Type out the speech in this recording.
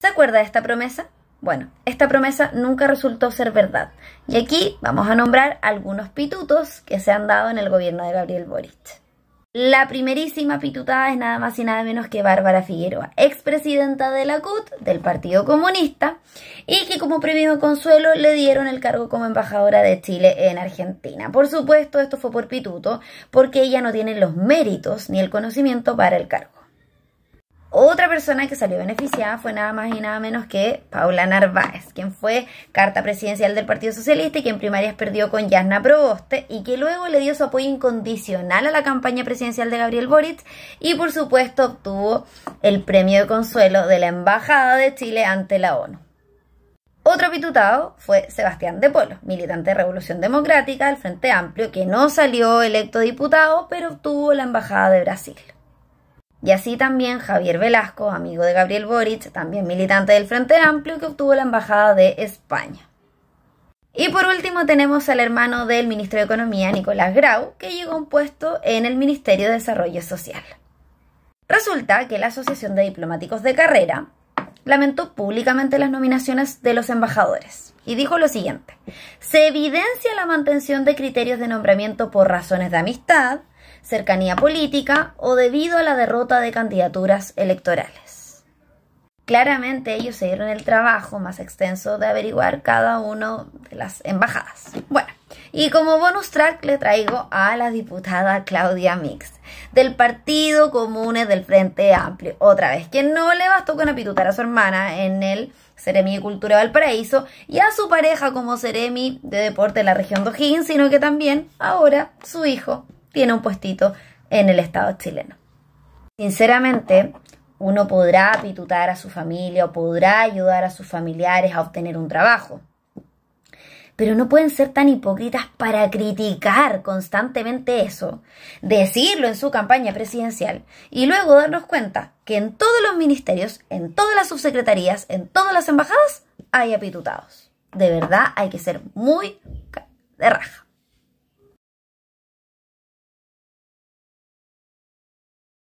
¿Se acuerda de esta promesa? Bueno, esta promesa nunca resultó ser verdad. Y aquí vamos a nombrar algunos pitutos que se han dado en el gobierno de Gabriel Boric. La primerísima pitutada es nada más y nada menos que Bárbara Figueroa, expresidenta de la CUT, del Partido Comunista, y que como premio consuelo le dieron el cargo como embajadora de Chile en Argentina. Por supuesto, esto fue por pituto, porque ella no tiene los méritos ni el conocimiento para el cargo persona que salió beneficiada fue nada más y nada menos que Paula Narváez, quien fue carta presidencial del Partido Socialista y que en primarias perdió con Yasna Proboste y que luego le dio su apoyo incondicional a la campaña presidencial de Gabriel Boric y por supuesto obtuvo el premio de consuelo de la Embajada de Chile ante la ONU. Otro pitutado fue Sebastián de Polo, militante de Revolución Democrática del Frente Amplio, que no salió electo diputado, pero obtuvo la Embajada de Brasil. Y así también Javier Velasco, amigo de Gabriel Boric, también militante del Frente Amplio, que obtuvo la Embajada de España. Y por último tenemos al hermano del ministro de Economía, Nicolás Grau, que llegó a un puesto en el Ministerio de Desarrollo Social. Resulta que la Asociación de Diplomáticos de Carrera lamentó públicamente las nominaciones de los embajadores y dijo lo siguiente, se evidencia la mantención de criterios de nombramiento por razones de amistad, cercanía política o debido a la derrota de candidaturas electorales. Claramente ellos se dieron el trabajo más extenso de averiguar cada uno de las embajadas. Bueno, y como bonus track le traigo a la diputada Claudia Mix, del Partido Comunes del Frente Amplio, otra vez, que no le bastó con apitutar a su hermana en el Ceremi de Cultura Valparaíso y a su pareja como Ceremi de Deporte en la región de sino que también ahora su hijo tiene un puestito en el Estado chileno. Sinceramente, uno podrá apitutar a su familia o podrá ayudar a sus familiares a obtener un trabajo. Pero no pueden ser tan hipócritas para criticar constantemente eso, decirlo en su campaña presidencial y luego darnos cuenta que en todos los ministerios, en todas las subsecretarías, en todas las embajadas hay apitutados. De verdad hay que ser muy de raja.